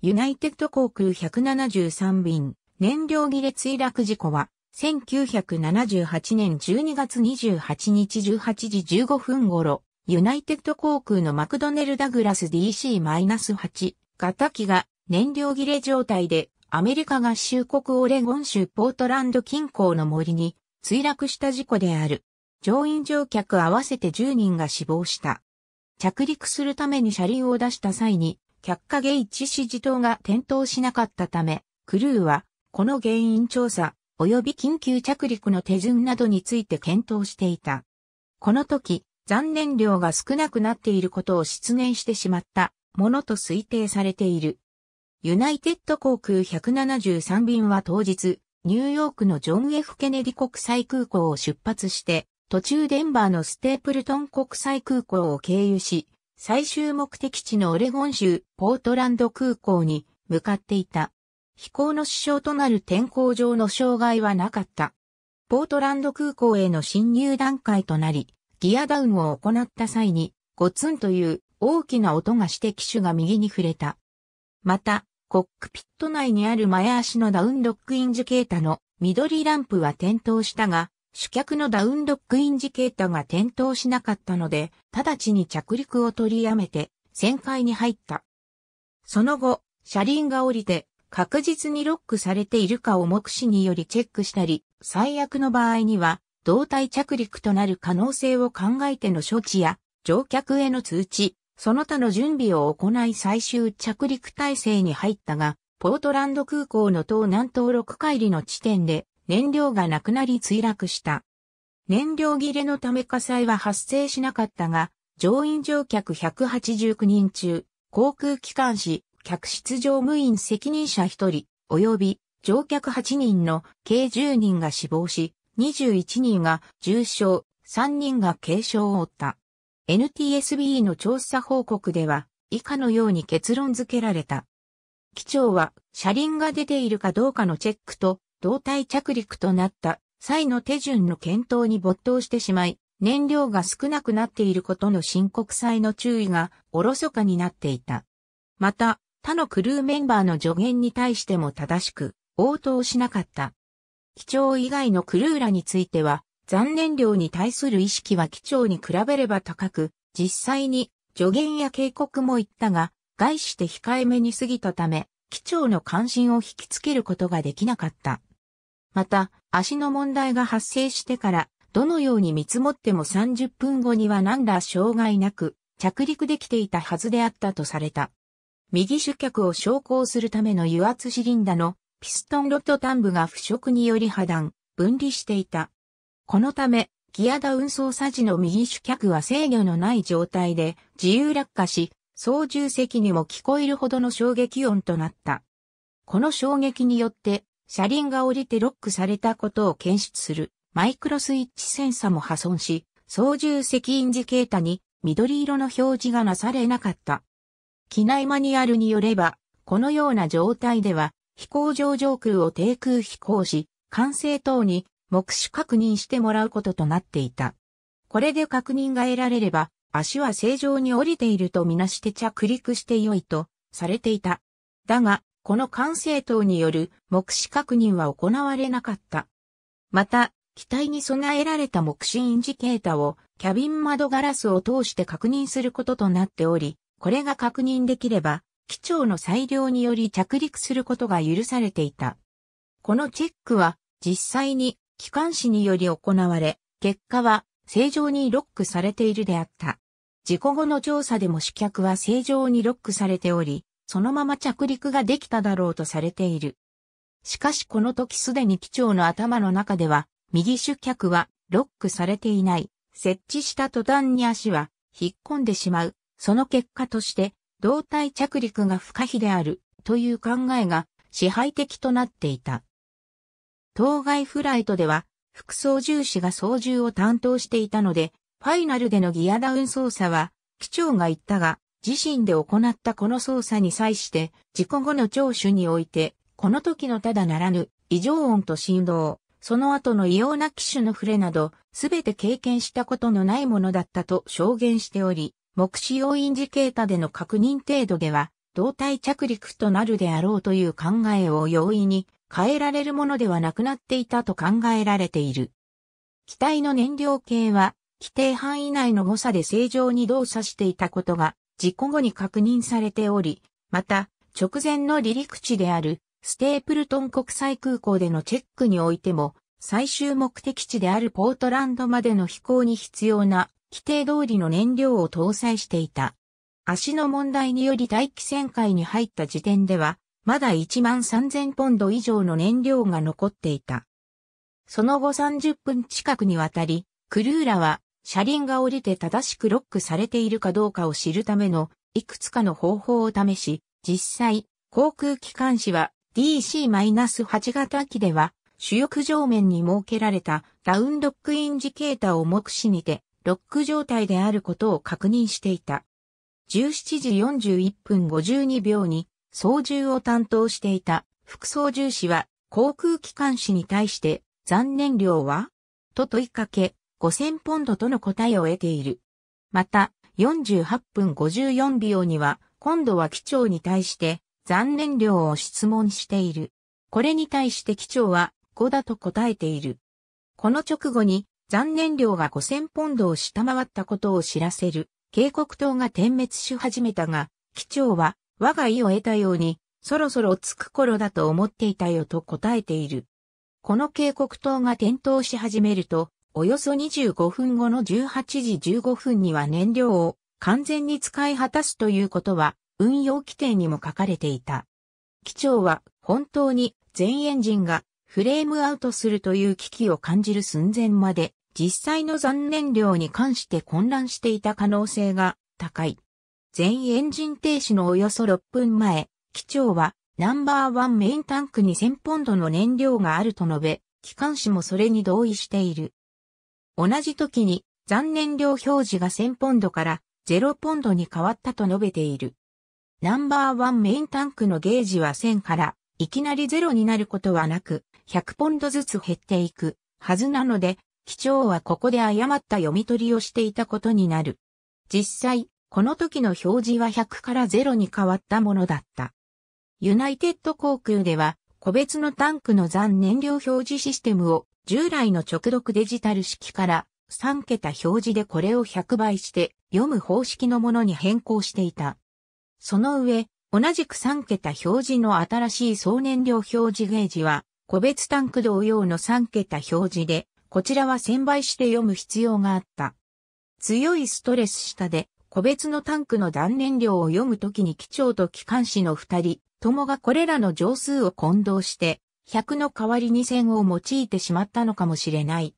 ユナイテッド航空173便、燃料切れ墜落事故は、1978年12月28日18時15分頃、ユナイテッド航空のマクドネル・ダグラス DC-8 型機が燃料切れ状態でアメリカ合衆国オレゴン州ポートランド近郊の森に墜落した事故である。乗員乗客合わせて10人が死亡した。着陸するために車輪を出した際に却下ゲイチ指示灯が点灯しなかったため、クルーは、この原因調査、及び緊急着陸の手順などについて検討していた。この時、残念量が少なくなっていることを失念してしまったものと推定されている。ユナイテッド航空173便は当日、ニューヨークのジョン・ F・ ケネディ国際空港を出発して、途中デンバーのステープルトン国際空港を経由し、最終目的地のオレゴン州ポートランド空港に向かっていた。飛行の支障となる天候上の障害はなかった。ポートランド空港への侵入段階となり、ギアダウンを行った際に、ゴツンという大きな音がして機種が右に触れた。また、コックピット内にある前足のダウンロックインジケータの緑ランプは点灯したが、主客のダウンドックインジケータが点灯しなかったので、直ちに着陸を取りやめて、旋回に入った。その後、車輪が降りて、確実にロックされているかを目視によりチェックしたり、最悪の場合には、胴体着陸となる可能性を考えての処置や、乗客への通知、その他の準備を行い最終着陸体制に入ったが、ポートランド空港の東南東6海里の地点で燃料がなくなり墜落した。燃料切れのため火災は発生しなかったが、乗員乗客189人中、航空機関士、客室乗務員責任者1人、及び乗客8人の計10人が死亡し、21人が重傷、3人が軽傷を負った。NTSB の調査報告では、以下のように結論付けられた。機長は、車輪が出ているかどうかのチェックと、胴体着陸となった際の手順の検討に没頭してしまい、燃料が少なくなっていることの深刻さへの注意がおろそかになっていた。また、他のクルーメンバーの助言に対しても正しく応答しなかった。機長以外のクルーらについては、残念量に対する意識は機長に比べれば高く、実際に助言や警告も言ったが、概して控えめに過ぎたため、機長の関心を引きつけることができなかった。また、足の問題が発生してから、どのように見積もっても30分後には何ら障害なく、着陸できていたはずであったとされた。右主脚を昇降するための油圧シリンダのピストンロッド端部が腐食により破断、分離していた。このため、ギアダ運送サ時の右主脚は制御のない状態で自由落下し、操縦席にも聞こえるほどの衝撃音となった。この衝撃によって車輪が降りてロックされたことを検出するマイクロスイッチセンサも破損し、操縦席インジケータに緑色の表示がなされなかった。機内マニュアルによれば、このような状態では、飛行場上空を低空飛行し、管制等に目視確認してもらうこととなっていた。これで確認が得られれば、足は正常に降りているとみなして着陸して良いとされていた。だが、この管制塔による目視確認は行われなかった。また、機体に備えられた目視インジケータをキャビン窓ガラスを通して確認することとなっており、これが確認できれば、機長の裁量により着陸することが許されていた。このチェックは実際に機関士により行われ、結果は正常にロックされているであった。事故後の調査でも試客は正常にロックされており、そのまま着陸ができただろうとされている。しかしこの時すでに機長の頭の中では、右主脚はロックされていない。設置した途端に足は引っ込んでしまう。その結果として、胴体着陸が不可避であるという考えが支配的となっていた。当該フライトでは、副操縦士が操縦を担当していたので、ファイナルでのギアダウン操作は、機長が言ったが、自身で行ったこの捜査に際して、事故後の聴取において、この時のただならぬ異常音と振動、その後の異様な機種の触れなど、すべて経験したことのないものだったと証言しており、目視用インジケータでの確認程度では、胴体着陸となるであろうという考えを容易に変えられるものではなくなっていたと考えられている。機体の燃料系は、規定範囲内の誤差で正常に動作していたことが事故後に確認されており、また、直前の離陸地であるステープルトン国際空港でのチェックにおいても、最終目的地であるポートランドまでの飛行に必要な規定通りの燃料を搭載していた。足の問題により大気旋回に入った時点では、まだ1万3000ポンド以上の燃料が残っていた。その後30分近くにわたり、クルーラは車輪が降りて正しくロックされているかどうかを知るためのいくつかの方法を試し、実際、航空機関士は DC-8 型機では主翼上面に設けられたダウンロックインジケータを目視にてロック状態であることを確認していた。17時41分52秒に操縦を担当していた副操縦士は航空機関士に対して残念量はと問いかけ、5000ポンドとの答えを得ている。また、48分54秒には、今度は機長に対して、残念量を質問している。これに対して機長は、5だと答えている。この直後に、残念量が5000ポンドを下回ったことを知らせる、警告灯が点滅し始めたが、機長は、我が意を得たように、そろそろ着く頃だと思っていたよと答えている。この警告灯が点灯し始めると、およそ25分後の18時15分には燃料を完全に使い果たすということは運用規定にも書かれていた。機長は本当に全エンジンがフレームアウトするという危機を感じる寸前まで実際の残燃量に関して混乱していた可能性が高い。全エンジン停止のおよそ6分前、機長はナンバーワンメインタンクに1000ポンドの燃料があると述べ、機関士もそれに同意している。同じ時に残燃料表示が1000ポンドから0ポンドに変わったと述べている。ナンバーワンメインタンクのゲージは1000からいきなり0になることはなく100ポンドずつ減っていくはずなので、機長はここで誤った読み取りをしていたことになる。実際、この時の表示は100から0に変わったものだった。ユナイテッド航空では、個別のタンクの残燃料表示システムを従来の直読デジタル式から3桁表示でこれを100倍して読む方式のものに変更していた。その上、同じく3桁表示の新しい総燃料表示ゲージは、個別タンク同様の3桁表示で、こちらは1000倍して読む必要があった。強いストレス下で、個別のタンクの断燃料を読むときに機長と機関士の二人、ともがこれらの乗数を混同して、100の代わりに1000を用いてしまったのかもしれない。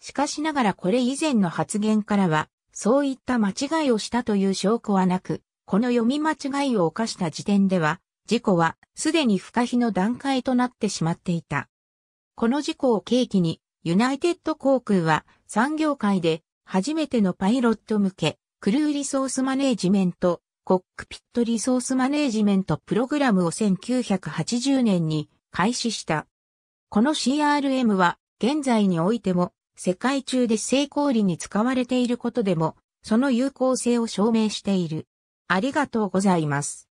しかしながらこれ以前の発言からは、そういった間違いをしたという証拠はなく、この読み間違いを犯した時点では、事故はすでに不可避の段階となってしまっていた。この事故を契機に、ユナイテッド航空は産業界で初めてのパイロット向け、クルーリソースマネージメント、コックピットリソースマネージメントプログラムを1980年に開始した。この CRM は現在においても世界中で成功裏に使われていることでもその有効性を証明している。ありがとうございます。